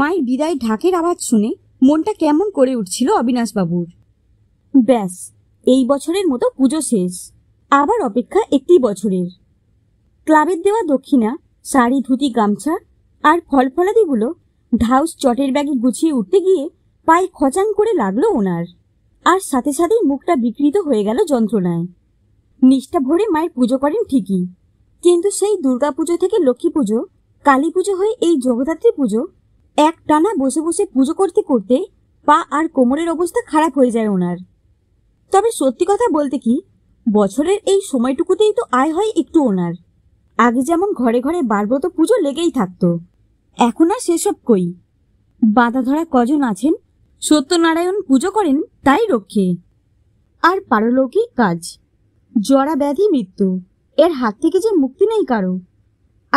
মায়ের বিদায় ঢাকের আওয়াজ শুনে মনটা কেমন করে উঠছিল অবিনাশবাবুর ব্যাস এই বছরের মতো পুজো শেষ আবার অপেক্ষা একটি বছরের ক্লাবের দেওয়া দক্ষিণা শাড়ি ধুতি গামছা আর ফল ফলাদিগুলো ঢাউস চটের ব্যাগে গুছিয়ে উঠতে গিয়ে পায়ে খচাং করে লাগলো ওনার আর সাথে সাথেই মুখটা বিকৃত হয়ে গেল যন্ত্রণায় নিষ্ঠা ভরে মায়ের পুজো করেন ঠিকই কিন্তু সেই দুর্গাপুজো থেকে লক্ষ্মী পুজো কালী পুজো হয়ে এই জগদ্ধাত্রী পুজো এক টানা বসে বসে পুজো করতে করতে পা আর কোমরের অবস্থা খারাপ হয়ে যায় ওনার তবে সত্যি কথা বলতে কি বছরের এই সময়টুকুতেই তো আয় হয় একটু ওনার আগে যেমন ঘরে ঘরে বারব্রত পুজো লেগেই থাকতো এখন আর সেসব কই বাঁধা ধরা কজন আছেন সত্যনারায়ণ পুজো করেন তাই রক্ষে আর পারলৌকিক কাজ জরা ব্যাধি মৃত্যু এর হাত থেকে যে মুক্তি নেই কারো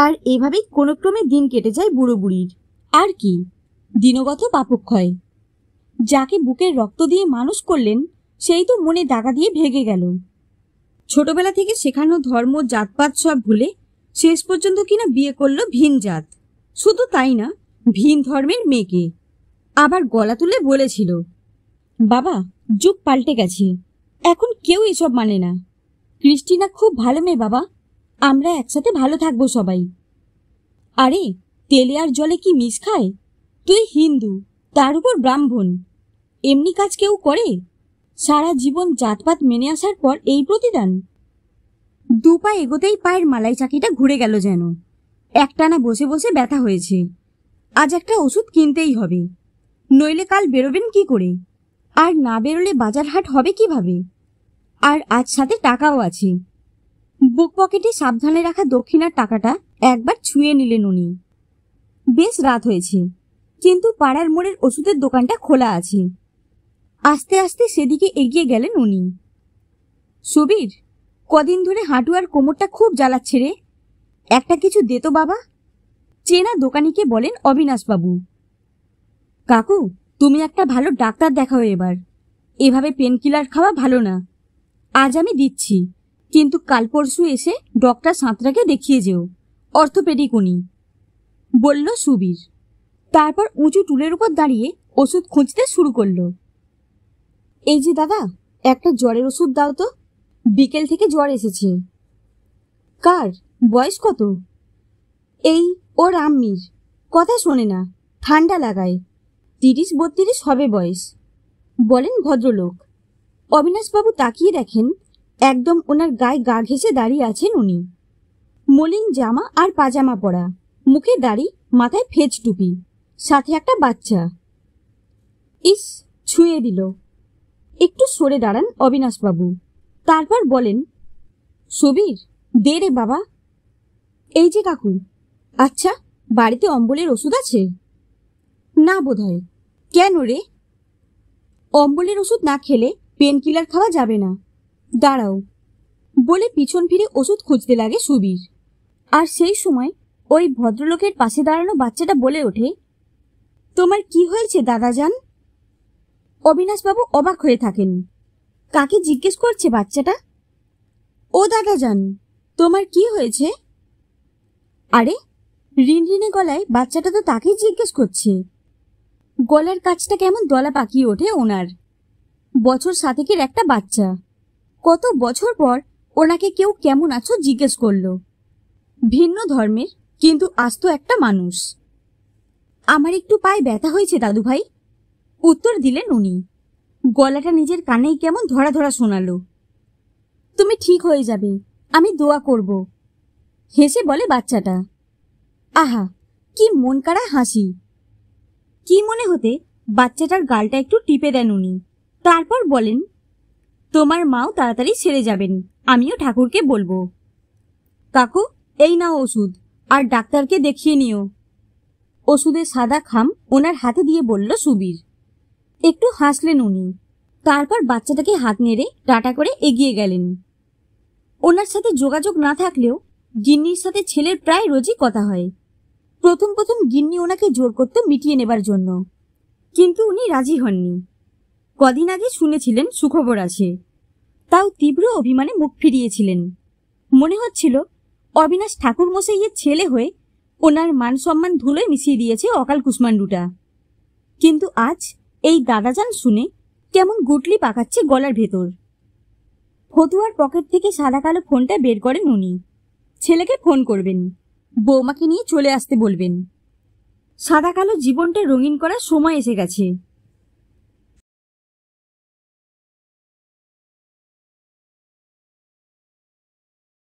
আর এভাবেই কোনোক্রমে দিন কেটে যায় বুড়ো বুড়ির আর কি দিনগত পাপক্ষয় যাকে বুকের রক্ত দিয়ে মানুষ করলেন সেই তো মনে দাগা দিয়ে ভেগে গেল ছোটবেলা থেকে শেখানো ধর্ম জাতপাত সব ভুলে শেষ পর্যন্ত কিনা বিয়ে করলো ভিন জাত শুধু তাই না ভিন ধর্মের মেয়েকে আবার গলা তুলে বলেছিল বাবা যুগ পাল্টে গেছে এখন কেউ এসব মানে না ক্রিস্টিনা খুব ভালো মেয়ে বাবা আমরা একসাথে ভালো থাকবো সবাই আরে তেলে আর জলে কি মিশ খায় তুই হিন্দু তার উপর ব্রাহ্মণ এমনি কাজ কেউ করে সারা জীবন জাতপাত মেনে আসার পর এই প্রতিদান দু পা এগোতেই পায়ের মালাই চাকিটা ঘুরে গেল যেন একটানা বসে বসে ব্যথা হয়েছে আজ একটা ওষুধ কিনতেই হবে নইলে কাল বেরোবেন কি করে আর না বেরোলে বাজার হাট হবে কিভাবে আর আজ সাথে টাকাও আছে বুক পকেটে সাবধানে রাখা দক্ষিণার টাকাটা একবার ছুঁয়ে নিলেন উনি বেশ রাত হয়েছে কিন্তু পাড়ার মোড়ের ওষুধের দোকানটা খোলা আছে আস্তে আস্তে সেদিকে এগিয়ে গেলেন উনি সুবীর কদিন ধরে হাঁটু আর কোমরটা খুব জ্বালাচ্ছে রে একটা কিছু দে তো বাবা চেনা দোকানিকে বলেন অবিনাশবাবু কাকু তুমি একটা ভালো ডাক্তার দেখাও এবার এভাবে পেন কিলার খাওয়া ভালো না আজ আমি দিচ্ছি কিন্তু কাল পরশু এসে ডক্টর সাঁতরাকে দেখিয়ে যেও অর্থোপেডিক উনি বলল সুবীর তারপর উঁচু টুলের উপর দাঁড়িয়ে ওষুধ খুঁজতে শুরু করলো এই যে দাদা একটা জ্বরের ওষুধ দাও তো বিকেল থেকে জ্বর এসেছে কার বয়স কত এই ও রাম্মির কথা শোনে না ঠান্ডা লাগায় তিরিশ বত্রিশ হবে বয়স বলেন ভদ্রলোক অবিনাশবাবু তাকিয়ে দেখেন একদম ওনার গায়ে গা ঘেঁষে দাঁড়িয়ে আছেন উনি মলিন জামা আর পাজামা পরা মুখে দাড়ি মাথায় ফেজ টুপি সাথে একটা বাচ্চা ইস ছুঁয়ে দিল একটু সরে দাঁড়ান অবিনাশবাবু তারপর বলেন সবির দে রে বাবা এই যে কাকু আচ্ছা বাড়িতে অম্বলের ওষুধ আছে না বোধহয় কেন রে অম্বলের ওষুধ না খেলে পেন কিলার খাওয়া যাবে না দাঁড়াও বলে পিছন ফিরে ওষুধ খুঁজতে লাগে সুবীর আর সেই সময় ওই ভদ্রলোকের পাশে দাঁড়ানো বাচ্চাটা বলে ওঠে তোমার কি হয়েছে দাদা যান অবিনাশবাবু অবাক হয়ে থাকেন কাকে জিজ্ঞেস করছে বাচ্চাটা ও দাদা যান তোমার কি হয়েছে আরে রিনরিনে গলায় বাচ্চাটা তো তাকেই জিজ্ঞেস করছে গলার কাছটা কেমন দলা পাকিয়ে ওঠে ওনার বছর সাতেকের একটা বাচ্চা কত বছর পর ওনাকে কেউ কেমন আছো জিজ্ঞেস করলো ভিন্ন ধর্মের কিন্তু আস্ত একটা মানুষ আমার একটু পায়ে ব্যথা হয়েছে দাদু ভাই উত্তর দিলেন উনি গলাটা নিজের কানেই কেমন ধরা ধরা শোনালো তুমি ঠিক হয়ে যাবে আমি দোয়া করব হেসে বলে বাচ্চাটা আহা কি মন কাড়া হাসি কি মনে হতে বাচ্চাটার গালটা একটু টিপে দেন উনি তারপর বলেন তোমার মাও তাড়াতাড়ি সেরে যাবেন আমিও ঠাকুরকে বলবো কাকু এই নাও ওষুধ আর ডাক্তারকে দেখিয়ে নিও ওষুধের সাদা খাম ওনার হাতে দিয়ে বলল সুবীর একটু হাসলেন উনি তারপর বাচ্চাটাকে হাত নেড়ে টাটা করে এগিয়ে গেলেন ওনার সাথে যোগাযোগ না থাকলেও গিন্নির সাথে ছেলের প্রায় রোজই কথা হয় প্রথম প্রথম গিন্নি ওনাকে জোর করতে মিটিয়ে নেবার জন্য কিন্তু উনি রাজি হননি কদিন আগে শুনেছিলেন সুখবর আছে তাও তীব্র অভিমানে মুখ ফিরিয়েছিলেন মনে হচ্ছিল অবিনাশ ঠাকুর মশাইয়ের ছেলে হয়ে ওনার মান সম্মান ধুলোয় মিশিয়ে দিয়েছে অকাল কুসমান্ডুটা কিন্তু আজ এই দাদাজান শুনে কেমন গুটলি পাকাচ্ছে গলার ভেতর ফতুয়ার পকেট থেকে সাদা কালো ফোনটা বের করেন উনি ছেলেকে ফোন করবেন বৌমাকে নিয়ে চলে আসতে বলবেন সাদা কালো জীবনটা রঙিন করার সময় এসে গেছে